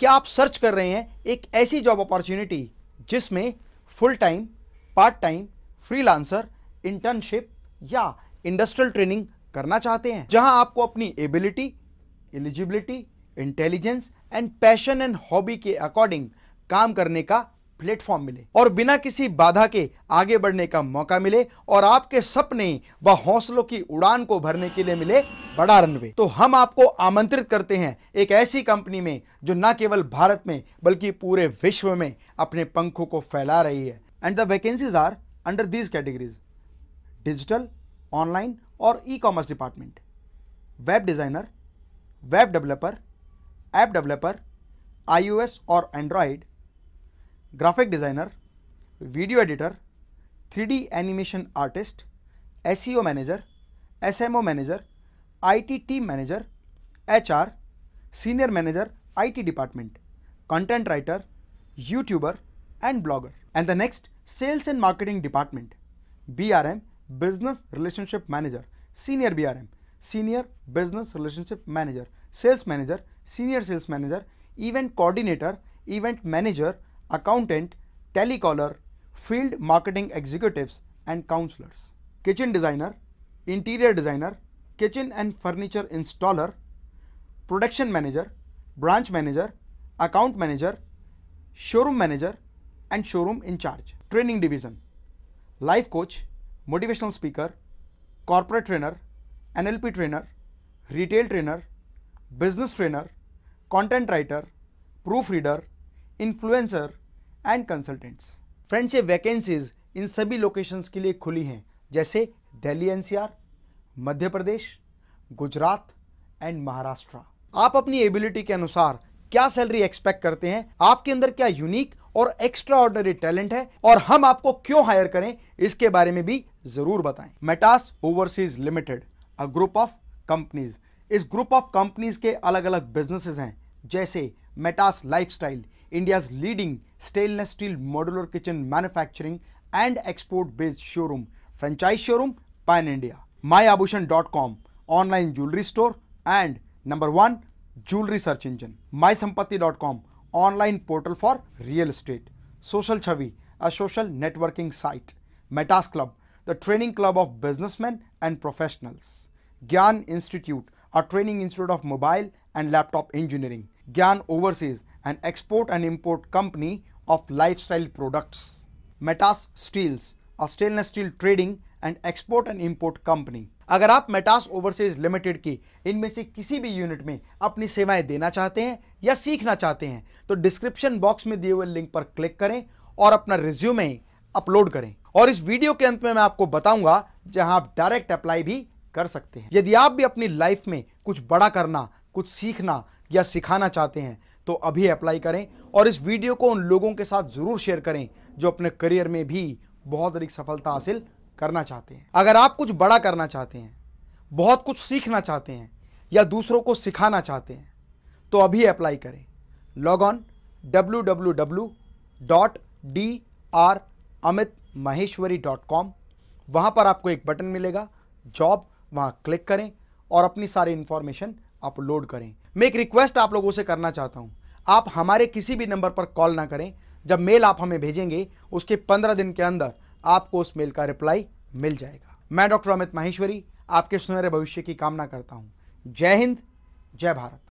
क्या आप सर्च कर रहे हैं एक ऐसी जॉब अपॉर्चुनिटी जिसमें full time part time freelancer internship या इंडस्ट्रियल ट्रेनिंग करना चाहते हैं जहां आपको अपनी ability eligibility intelligence and passion and hobby के अकॉर्डिंग काम करने का प्लेटफॉर्म मिले और बिना किसी बाधा के आगे बढ़ने का मौका मिले और आपके सपने व हौसलों की उड़ान को भरने के लिए मिले बड़ा रनवे तो हम आपको आमंत्रित करते हैं एक ऐसी कंपनी में जो न केवल भारत में बल्कि पूरे विश्व में अपने पंखों को फैला रही है and the vacancies are under these categories digital online और e commerce department web designer web developer app developer iOS और Android graphic designer, video editor, 3D animation artist, SEO manager, SMO manager, IT team manager, HR, senior manager, IT department, content writer, YouTuber and blogger. And the next sales and marketing department, BRM, business relationship manager, senior BRM, senior business relationship manager, sales manager, senior sales manager, event coordinator, event manager, accountant, telecaller, field marketing executives and counselors, kitchen designer, interior designer, kitchen and furniture installer, production manager, branch manager, account manager, showroom manager and showroom in charge, training division, life coach, motivational speaker, corporate trainer, NLP trainer, retail trainer, business trainer, content writer, proofreader, influencer, and consultants friends ये vacancies इन सभी locations के लिए खुली हैं जैसे Delhi NCR, Madhya Pradesh Gujarat and Maharashtra आप अपनी एबिलिटी के अनुसार क्या सैलरी एक्सपेक्ट करते हैं आपके अंदर क्या यूनिक और एक्स्ट्रा ऑर्डनरी टैलेंट है और हम आपको क्यों हायर करें इसके बारे में भी जरूर बताएं Metas overseas limited a group of companies इस ग्रुप ऑफ कंपनीज के अलग अलग बिजनेसेस हैं जैसे Metas lifestyle India's leading stainless steel modular kitchen manufacturing and export based showroom franchise showroom pan India my Abhushan dot com online jewellery store and number one jewellery search engine my Sampatti dot com online portal for real state social Chhavi a social networking site Metas club the training club of businessmen and professionals. Gyan Institute, a training institute of mobile and Laptop Engineering, Gyan Overseas, an export and import company of lifestyle products. Metas Steels, a stainless steel trading and export and import company अगर आप Metas overseas limited की इनमें से किसी भी unit में अपनी सेवाएं देना चाहते हैं या सीखना चाहते हैं तो डिस्क्रिप्शन बॉक्स में दिए हुए लिंक पर क्लिक करें और अपना रिज्यूमे अपलोड करें और इस वीडियो के अंत में मैं आपको बताऊंगा जहां आप डायरेक्ट अप्लाई भी कर सकते हैं यदि आप भी अपनी लाइफ में कुछ बड़ा करना कुछ सीखना या सिखाना चाहते हैं तो अभी अप्लाई करें और इस वीडियो को उन लोगों के साथ ज़रूर शेयर करें जो अपने करियर में भी बहुत अधिक सफलता हासिल करना चाहते हैं अगर आप कुछ बड़ा करना चाहते हैं बहुत कुछ सीखना चाहते हैं या दूसरों को सिखाना चाहते हैं तो अभी अप्लाई करें log on W W W dot D R Amit Maheshwari dot com वहाँ पर आपको एक बटन मिलेगा जॉब वहाँ क्लिक करें और अपनी सारी इन्फॉर्मेशन अपलोड करें मैं एक रिक्वेस्ट आप लोगों से करना चाहता हूं आप हमारे किसी भी नंबर पर कॉल ना करें जब मेल आप हमें भेजेंगे उसके पंद्रह दिन के अंदर आपको उस मेल का रिप्लाई मिल जाएगा मैं डॉक्टर अमित माहेश्वरी आपके सुनहरे भविष्य की कामना करता हूं जय हिंद जय भारत